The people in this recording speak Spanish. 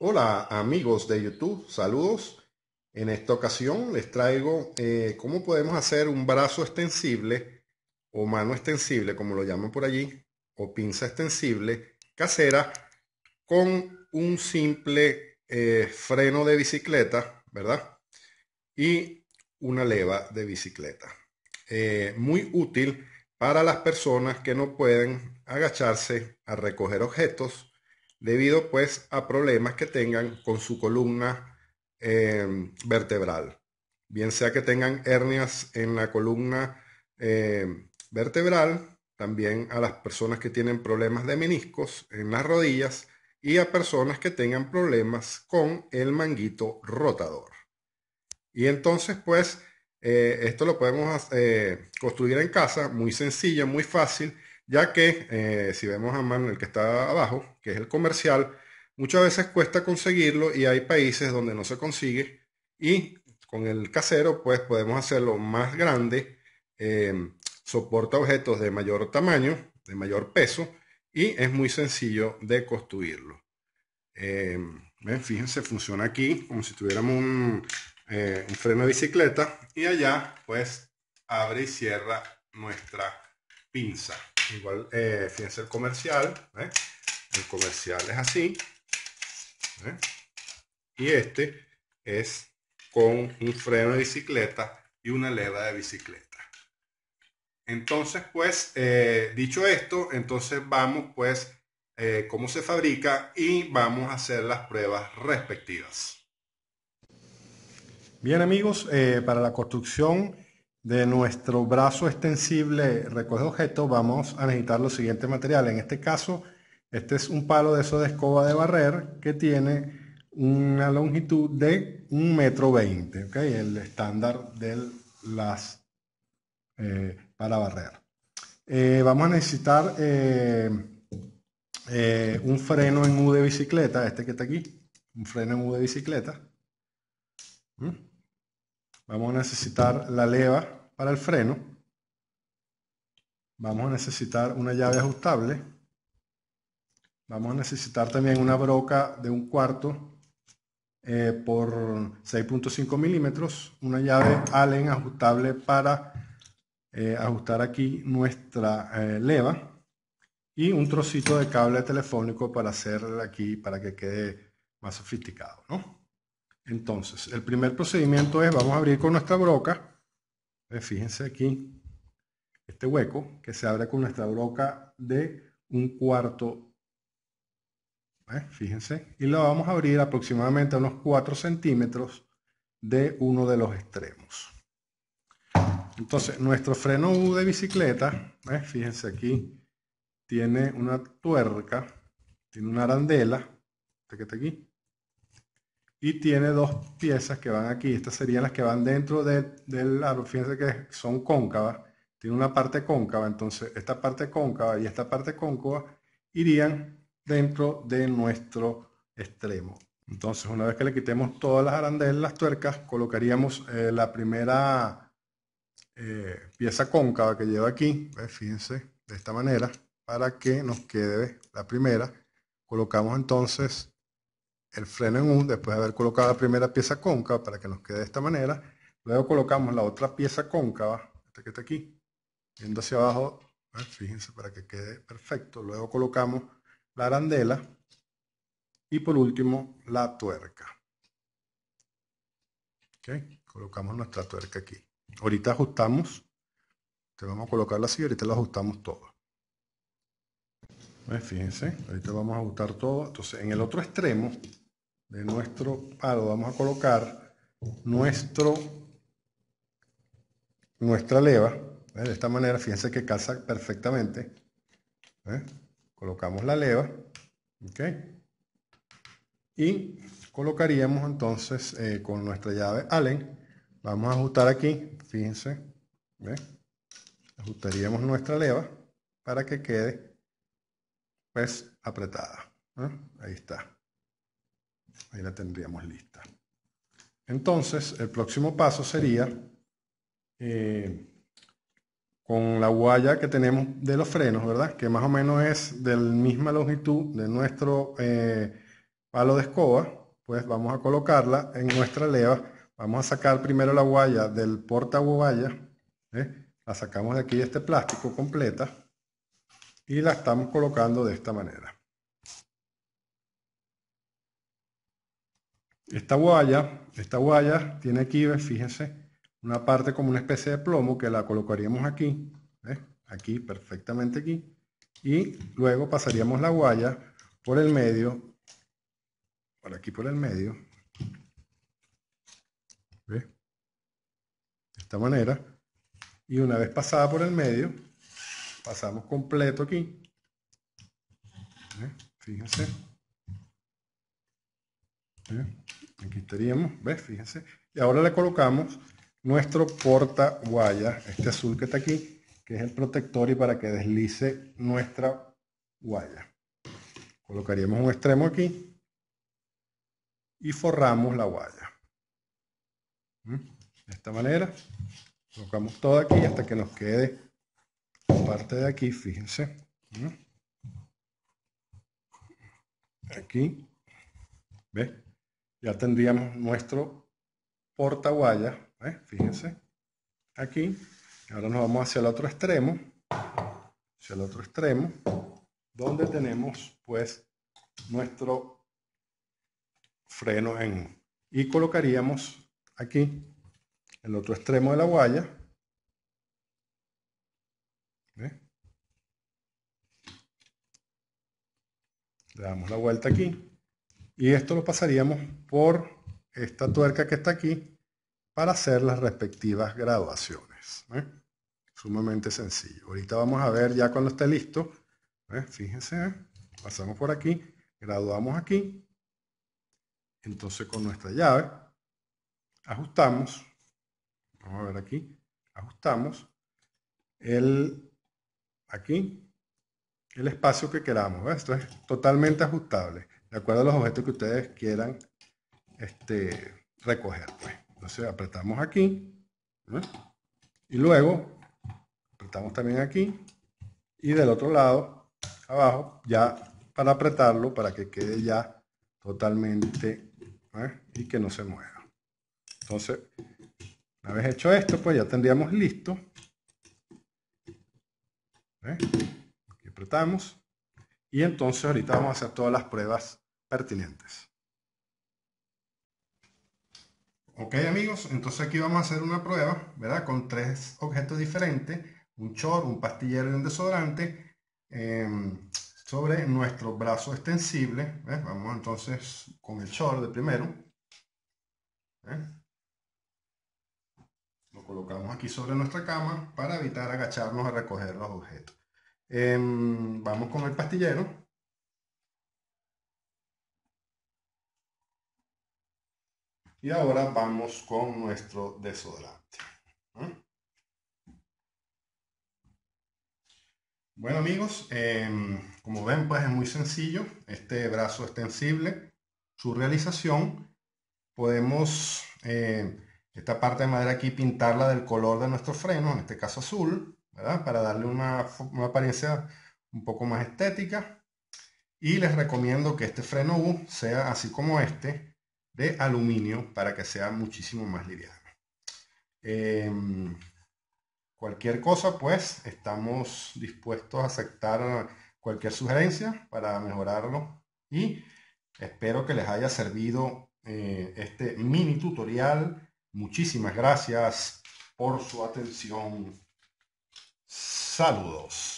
Hola amigos de YouTube, saludos. En esta ocasión les traigo eh, cómo podemos hacer un brazo extensible o mano extensible, como lo llaman por allí, o pinza extensible casera con un simple eh, freno de bicicleta, ¿verdad? Y una leva de bicicleta. Eh, muy útil para las personas que no pueden agacharse a recoger objetos debido pues a problemas que tengan con su columna em, vertebral, bien sea que tengan hernias en la columna em, vertebral, también a las personas que tienen problemas de meniscos en las rodillas y a personas que tengan problemas con el manguito rotador. Y entonces pues eh, esto lo podemos eh, construir en casa, muy sencillo, muy fácil ya que eh, si vemos a mano el que está abajo, que es el comercial, muchas veces cuesta conseguirlo y hay países donde no se consigue y con el casero pues podemos hacerlo más grande, eh, soporta objetos de mayor tamaño, de mayor peso y es muy sencillo de construirlo. Eh, fíjense, funciona aquí como si tuviéramos un freno de bicicleta y allá pues abre y cierra nuestra pinza igual, fíjense eh, el comercial, ¿eh? el comercial es así, ¿eh? y este es con un freno de bicicleta y una leva de bicicleta. Entonces, pues, dicho esto, entonces vamos, pues, cómo se fabrica y vamos a hacer las pruebas respectivas. Bien amigos, para la construcción de nuestro brazo extensible recoge objeto vamos a necesitar los siguientes materiales. En este caso, este es un palo de eso de escoba de barrer que tiene una longitud de un metro veinte ¿okay? el estándar de las eh, para barrer. Eh, vamos a necesitar eh, un freno en U de bicicleta, este que está aquí, un freno en U de bicicleta. ¿Mm? Vamos a necesitar la leva para el freno. Vamos a necesitar una llave ajustable. Vamos a necesitar también una broca de un cuarto eh, por 6.5 milímetros. Una llave Allen ajustable para eh, ajustar aquí nuestra eh, leva. Y un trocito de cable telefónico para hacerla aquí, para que quede más sofisticado, ¿no? Entonces, el primer procedimiento es, vamos a abrir con nuestra broca. Fíjense aquí, este hueco que se abre con nuestra broca de un cuarto. Fíjense. Y lo vamos a abrir aproximadamente a unos 4 centímetros de uno de los extremos. Entonces, nuestro freno U de bicicleta, fíjense aquí, tiene una tuerca, tiene una arandela, este aquí, y tiene dos piezas que van aquí. Estas serían las que van dentro del de Fíjense que son cóncavas. Tiene una parte cóncava, entonces esta parte cóncava y esta parte cóncava irían dentro de nuestro extremo. Entonces, una vez que le quitemos todas las arandelas, las tuercas, colocaríamos eh, la primera eh, pieza cóncava que lleva aquí. fíjense, de esta manera, para que nos quede la primera. Colocamos entonces el freno en un, después de haber colocado la primera pieza cóncava para que nos quede de esta manera. Luego colocamos la otra pieza cóncava, esta que está aquí, yendo hacia abajo, ah, fíjense para que quede perfecto. Luego colocamos la arandela y por último la tuerca. ¿Okay? Colocamos nuestra tuerca aquí. Ahorita ajustamos, te vamos a colocarla así, ahorita la ajustamos todo. Fíjense, ahorita vamos a ajustar todo. Entonces, en el otro extremo de nuestro palo vamos a colocar nuestro, nuestra leva. ¿eh? De esta manera, fíjense que calza perfectamente. ¿eh? Colocamos la leva. Y colocaríamos entonces eh, con nuestra llave Allen. Vamos a ajustar aquí. Fíjense. Ajustaríamos nuestra leva para que quede pues apretada. Ahí está. Ahí la tendríamos lista. Entonces, el próximo paso sería, eh, con la guaya que tenemos de los frenos, ¿verdad? Que más o menos es de la misma longitud de nuestro eh, palo de escoba, pues vamos a colocarla en nuestra leva. Vamos a sacar primero la guaya del porta guaya, ¿eh? la sacamos de aquí este plástico completa y la estamos colocando de esta manera. Esta guaya, esta guaya tiene aquí, fíjense, una parte como una especie de plomo que la colocaríamos aquí, aquí, perfectamente aquí, y luego pasaríamos la guaya por el medio, por aquí por el medio, de esta manera, y una vez pasada por el medio, pasamos completo aquí, fíjense, Aquí estaríamos, ¿ves? Fíjense. Y ahora le colocamos nuestro porta guaya, este azul que está aquí, que es el protector y para que deslice nuestra guaya. Colocaríamos un extremo aquí y forramos la guaya. ¿Mm? De esta manera, colocamos todo aquí hasta que nos quede parte de aquí, fíjense. ¿Mm? Aquí, ¿ves? ya tendríamos nuestro porta ¿eh? fíjense, aquí. Ahora nos vamos hacia el otro extremo, hacia el otro extremo, donde tenemos pues nuestro freno en y colocaríamos aquí el otro extremo de la guaya. Le damos la vuelta aquí. Y esto lo pasaríamos por esta tuerca que está aquí para hacer las respectivas graduaciones. ¿eh? Sumamente sencillo. Ahorita vamos a ver ya cuando esté listo. ¿eh? Fíjense, pasamos por aquí, graduamos aquí. Entonces con nuestra llave ajustamos. Vamos a ver aquí. Ajustamos el aquí el espacio que queramos. Esto es totalmente ajustable de acuerdo a los objetos que ustedes quieran este, recoger. Pues. Entonces apretamos aquí y luego apretamos también aquí y del otro lado abajo ya para apretarlo para que quede ya totalmente y que no se mueva. Entonces, una vez hecho esto, pues ya tendríamos listo. apretamos y entonces ahorita vamos a hacer todas las pruebas pertinentes. Ok amigos, entonces aquí vamos a hacer una prueba, ¿verdad? Con tres objetos diferentes, un chor, un pastillero y un desodorante, em, sobre nuestro brazo extensible. Vamos entonces con el chor de primero. Lo colocamos aquí sobre nuestra cama para evitar agacharnos a recoger los objetos. Em, vamos con el pastillero. Y ahora vamos con nuestro desodorante. Bueno amigos, em, como ven pues es muy sencillo, este brazo extensible, su realización, podemos eh, esta parte de madera aquí pintarla del color de nuestro freno, en este caso azul, para darle una, apariencia un poco más estética. Y les recomiendo que este freno U sea así como este, de aluminio, para que sea muchísimo más liviano. Em, cualquier cosa, pues estamos dispuestos a aceptar cualquier sugerencia para mejorarlo y espero que les haya servido eh, este mini tutorial. Muchísimas gracias por su atención. Saludos.